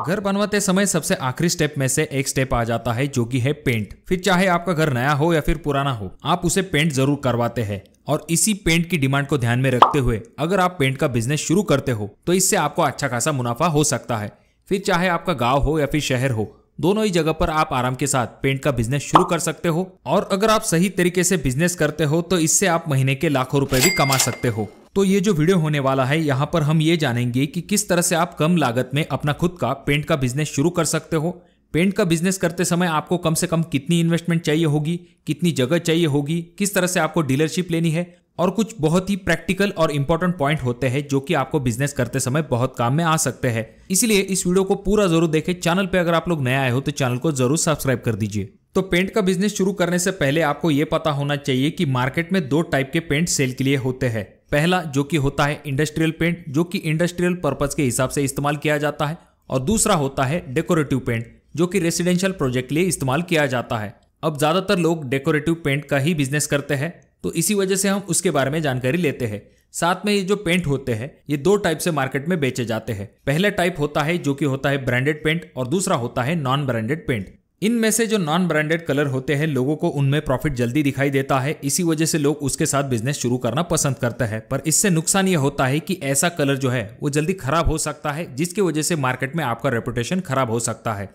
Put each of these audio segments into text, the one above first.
हाँ। घर बनवाते समय सबसे आखिरी स्टेप में से एक स्टेप आ जाता है जो कि है पेंट फिर चाहे आपका घर नया हो या फिर पुराना हो आप उसे पेंट जरूर करवाते हैं और इसी पेंट की डिमांड को ध्यान में रखते हुए अगर आप पेंट का बिजनेस शुरू करते हो तो इससे आपको अच्छा खासा मुनाफा हो सकता है फिर चाहे आपका गाँव हो या फिर शहर हो दोनों ही जगह पर आप आराम के साथ पेंट का बिजनेस शुरू कर सकते हो और अगर आप सही तरीके से बिजनेस करते हो तो इससे आप महीने के लाखों रुपए भी कमा सकते हो तो ये जो वीडियो होने वाला है यहाँ पर हम ये जानेंगे कि किस तरह से आप कम लागत में अपना खुद का पेंट का बिजनेस शुरू कर सकते हो पेंट का बिजनेस करते समय आपको कम से कम कितनी इन्वेस्टमेंट चाहिए होगी कितनी जगह चाहिए होगी किस तरह से आपको डीलरशिप लेनी है और कुछ बहुत ही प्रैक्टिकल और इंपॉर्टेंट पॉइंट होते हैं जो कि आपको बिजनेस करते समय बहुत काम में आ सकते हैं इसलिए इस वीडियो को पूरा जरूर देखें चैनल पे अगर आप लोग नया आए हो तो चैनल को जरूर सब्सक्राइब कर दीजिए तो पेंट का बिजनेस शुरू करने से पहले आपको ये पता होना चाहिए कि मार्केट में दो टाइप के पेंट सेल के लिए होते हैं पहला जो कि होता है इंडस्ट्रियल पेंट जो कि इंडस्ट्रियल पर्पज के हिसाब से इस्तेमाल किया जाता है और दूसरा होता है डेकोरेटिव पेंट जो कि रेसिडेंशियल प्रोजेक्ट के लिए इस्तेमाल किया जाता है अब ज़्यादातर लोग डेकोरेटिव पेंट का ही बिजनेस करते हैं तो इसी वजह से हम उसके बारे में जानकारी लेते हैं साथ में ये जो पेंट होते हैं ये दो टाइप से मार्केट में बेचे जाते हैं पहला टाइप होता है जो कि होता है ब्रांडेड पेंट और दूसरा होता है नॉन ब्रांडेड पेंट इनमें से जो नॉन ब्रांडेड कलर होते हैं लोगों को उनमें प्रॉफिट जल्दी दिखाई देता है इसी वजह से लोग उसके साथ बिजनेस शुरू करना पसंद करते हैं पर इससे नुकसान ये होता है कि ऐसा कलर जो है वो जल्दी खराब हो सकता है जिसकी वजह से मार्केट में आपका रेपुटेशन खराब हो सकता है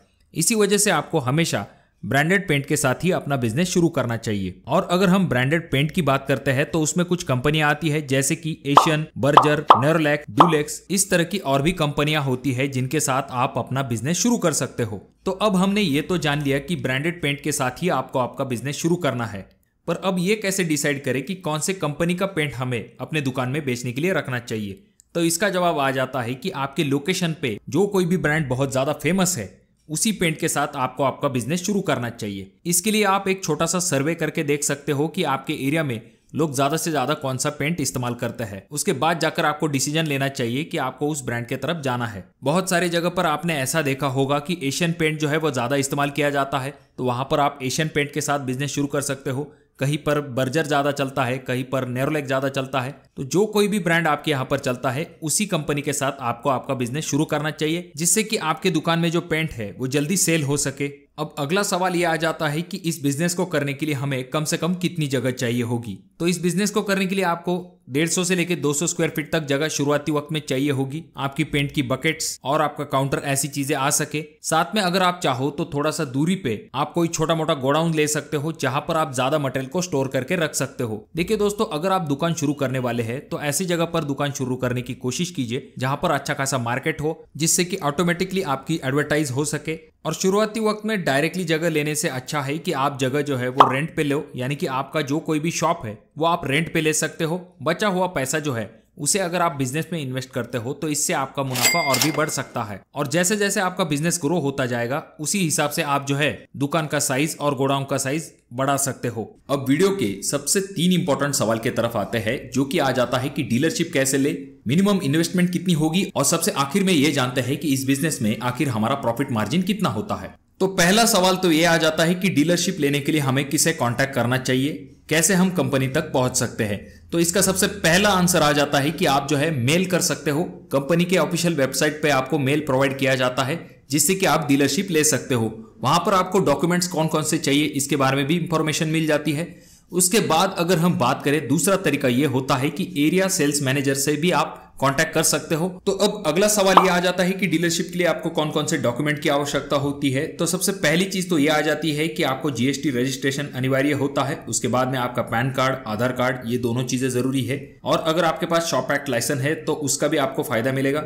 इसी वजह से आपको हमेशा ब्रांडेड पेंट के साथ ही अपना बिजनेस शुरू करना चाहिए और अगर हम ब्रांडेड पेंट की बात करते हैं तो उसमें कुछ कंपनियां आती है जैसे कि एशियन बर्जर नरलैक डुलेक्स इस तरह की और भी कंपनियां होती है जिनके साथ आप अपना बिजनेस शुरू कर सकते हो तो अब हमने ये तो जान लिया कि ब्रांडेड पेंट के साथ ही आपको आपका बिजनेस शुरू करना है पर अब ये कैसे डिसाइड करें कि कौन से कंपनी का पेंट हमें अपने दुकान में बेचने के लिए रखना चाहिए तो इसका जवाब आ जाता है कि आपके लोकेशन पे जो कोई भी ब्रांड बहुत ज्यादा फेमस है उसी पेंट के साथ आपको आपका बिजनेस शुरू करना चाहिए इसके लिए आप एक छोटा सा सर्वे करके देख सकते हो कि आपके एरिया में लोग ज्यादा से ज्यादा कौन सा पेंट इस्तेमाल करते हैं उसके बाद जाकर आपको डिसीजन लेना चाहिए कि आपको उस ब्रांड के तरफ जाना है बहुत सारी जगह पर आपने ऐसा देखा होगा कि एशियन पेंट जो है वो ज्यादा इस्तेमाल किया जाता है तो वहां पर आप एशियन पेंट के साथ बिजनेस शुरू कर सकते हो कहीं पर बर्जर ज़्यादा चलता है कहीं पर नेरोलेक ज़्यादा चलता है तो जो कोई भी ब्रांड आपके यहाँ पर चलता है उसी कंपनी के साथ आपको आपका बिजनेस शुरू करना चाहिए जिससे कि आपके दुकान में जो पेंट है वो जल्दी सेल हो सके अब अगला सवाल ये आ जाता है कि इस बिजनेस को करने के लिए हमें कम से कम कितनी जगह चाहिए होगी तो इस बिजनेस को करने के लिए आपको 150 से लेकर 200 स्क्वायर फीट तक जगह शुरुआती वक्त में चाहिए होगी आपकी पेंट की बकेट्स और आपका काउंटर ऐसी चीजें आ सके साथ में अगर आप चाहो तो थोड़ा सा दूरी पे आप कोई छोटा मोटा गोडाउन ले सकते हो जहां पर आप ज्यादा मटेरियल को स्टोर करके रख सकते हो देखिये दोस्तों अगर आप दुकान शुरू करने वाले है तो ऐसी जगह पर दुकान शुरू करने की कोशिश कीजिए जहां पर अच्छा खासा मार्केट हो जिससे की ऑटोमेटिकली आपकी एडवर्टाइज हो सके और शुरुआती वक्त में डायरेक्टली जगह लेने से अच्छा है कि आप जगह जो है वो रेंट पे लो यानी कि आपका जो कोई भी शॉप है वो आप रेंट पे ले सकते हो बचा हुआ पैसा जो है उसे अगर आप बिजनेस में इन्वेस्ट करते हो तो इससे आपका मुनाफा और भी बढ़ सकता है और जैसे जैसे आपका बिजनेस ग्रो होता जाएगा उसी हिसाब से आप जो है दुकान का साइज और गोडाउन का साइज बढ़ा सकते हो अब वीडियो के सबसे तीन इंपॉर्टेंट सवाल के तरफ आते हैं जो कि आ जाता है कि डीलरशिप कैसे ले मिनिमम इन्वेस्टमेंट कितनी होगी और सबसे आखिर में ये जानते हैं कि इस बिजनेस में आखिर हमारा प्रॉफिट मार्जिन कितना होता है तो पहला सवाल तो ये आ जाता है कि डीलरशिप लेने के लिए हमें किसे कांटेक्ट करना चाहिए कैसे हम कंपनी तक पहुंच सकते हैं तो इसका सबसे पहला आंसर आ जाता है कि आप जो है मेल कर सकते हो कंपनी के ऑफिशियल वेबसाइट पे आपको मेल प्रोवाइड किया जाता है जिससे कि आप डीलरशिप ले सकते हो वहां पर आपको डॉक्यूमेंट्स कौन कौन से चाहिए इसके बारे में भी इंफॉर्मेशन मिल जाती है उसके बाद अगर हम बात करें दूसरा तरीका यह होता है कि एरिया सेल्स मैनेजर से भी आप कांटेक्ट कर सकते हो तो अब अगला सवाल ये आ जाता है कि डीलरशिप के लिए आपको कौन कौन से डॉक्यूमेंट की आवश्यकता होती है तो सबसे पहली चीज तो ये आ जाती है कि आपको जीएसटी रजिस्ट्रेशन अनिवार्य होता है उसके बाद में आपका पैन कार्ड आधार कार्ड ये दोनों चीजें जरूरी है और अगर आपके पास शॉप एक्ट लाइसेंस है तो उसका भी आपको फायदा मिलेगा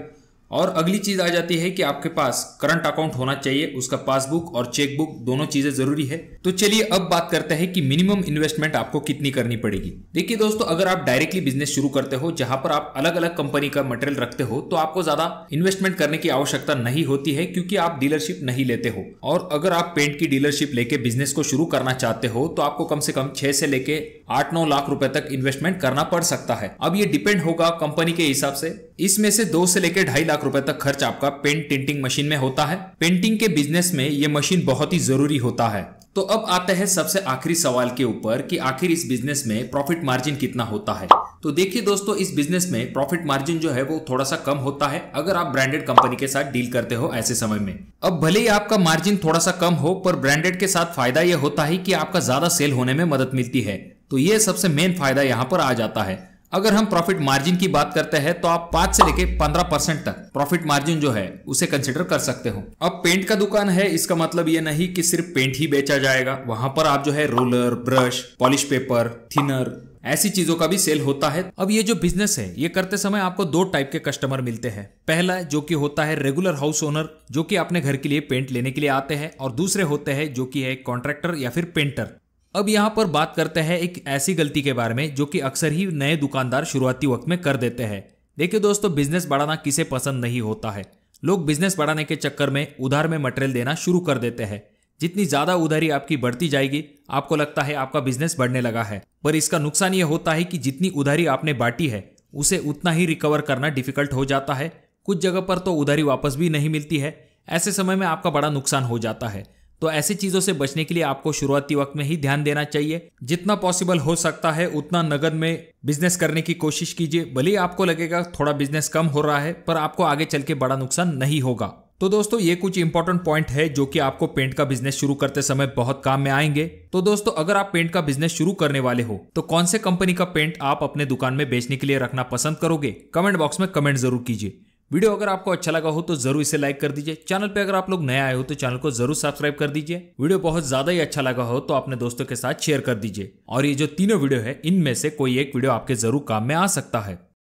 और अगली चीज आ जाती है कि आपके पास करंट अकाउंट होना चाहिए उसका पासबुक और चेकबुक दोनों चीजें जरूरी है तो चलिए अब बात करते हैं कि मिनिमम इन्वेस्टमेंट आपको कितनी करनी पड़ेगी देखिए दोस्तों अगर आप डायरेक्टली बिजनेस शुरू करते हो जहां पर आप अलग अलग कंपनी का मटेरियल रखते हो तो आपको ज्यादा इन्वेस्टमेंट करने की आवश्यकता नहीं होती है क्योंकि आप डीलरशिप नहीं लेते हो और अगर आप पेंट की डीलरशिप लेके बिजनेस को शुरू करना चाहते हो तो आपको कम से कम छह से लेके आठ नौ लाख रुपए तक इन्वेस्टमेंट करना पड़ सकता है अब ये डिपेंड होगा कंपनी के हिसाब से इसमें से दो से लेकर ढाई लाख रुपए तक खर्च आपका पेंट टिंटिंग मशीन में होता है पेंटिंग के बिजनेस में ये मशीन बहुत ही जरूरी होता है तो अब आते हैं सबसे आखिरी सवाल के ऊपर कि आखिर इस बिजनेस में प्रॉफिट मार्जिन कितना होता है तो देखिए दोस्तों इस बिजनेस में प्रॉफिट मार्जिन जो है वो थोड़ा सा कम होता है अगर आप ब्रांडेड कंपनी के साथ डील करते हो ऐसे समय में अब भले ही आपका मार्जिन थोड़ा सा कम हो पर ब्रांडेड के साथ फायदा यह होता है कि आपका ज्यादा सेल होने में मदद मिलती है तो ये सबसे मेन फायदा यहाँ पर आ जाता है अगर हम प्रॉफिट मार्जिन की बात करते हैं तो आप पांच से लेके पंद्रह परसेंट तक प्रॉफिट मार्जिन जो है उसे कंसिडर कर सकते हो अब पेंट का दुकान है इसका मतलब ये नहीं कि सिर्फ पेंट ही बेचा जाएगा वहां पर आप जो है roller brush polish paper thinner ऐसी चीजों का भी सेल होता है अब ये जो बिजनेस है ये करते समय आपको दो टाइप के कस्टमर मिलते हैं पहला जो कि होता है रेगुलर हाउस ओनर जो कि अपने घर के लिए पेंट लेने के लिए आते हैं और दूसरे होते हैं जो कि है कॉन्ट्रैक्टर या फिर पेंटर अब यहाँ पर बात करते हैं एक ऐसी गलती के बारे में जो कि अक्सर ही नए दुकानदार शुरुआती वक्त में कर देते हैं देखिए दोस्तों बिजनेस बढ़ाना किसे पसंद नहीं होता है लोग बिजनेस बढ़ाने के चक्कर में उधार में मटेरियल देना शुरू कर देते हैं जितनी ज्यादा उधारी आपकी बढ़ती जाएगी आपको लगता है आपका बिजनेस बढ़ने लगा है पर इसका नुकसान ये होता है कि जितनी उधारी आपने बांटी है उसे उतना ही रिकवर करना डिफिकल्ट हो जाता है कुछ जगह पर तो उधारी वापस भी नहीं मिलती है ऐसे समय में आपका बड़ा नुकसान हो जाता है तो ऐसी चीजों से बचने के लिए आपको शुरुआती वक्त में ही ध्यान देना चाहिए जितना पॉसिबल हो सकता है उतना नगद में बिजनेस करने की कोशिश कीजिए भले ही आपको लगेगा थोड़ा बिजनेस कम हो रहा है पर आपको आगे चल के बड़ा नुकसान नहीं होगा तो दोस्तों ये कुछ इंपॉर्टेंट पॉइंट है जो कि आपको पेंट का बिजनेस शुरू करते समय बहुत काम में आएंगे तो दोस्तों अगर आप पेंट का बिजनेस शुरू करने वाले हो तो कौन से कंपनी का पेंट आप अपने दुकान में बेचने के लिए रखना पसंद करोगे कमेंट बॉक्स में कमेंट जरूर कीजिए वीडियो अगर आपको अच्छा लगा हो तो जरूर इसे लाइक कर दीजिए चैनल पे अगर आप लोग नए आए हो तो चैनल को जरूर सब्सक्राइब कर दीजिए वीडियो बहुत ज्यादा ही अच्छा लगा हो तो अपने दोस्तों के साथ शेयर कर दीजिए और ये जो तीनों वीडियो है इनमें से कोई एक वीडियो आपके जरूर काम में आ सकता है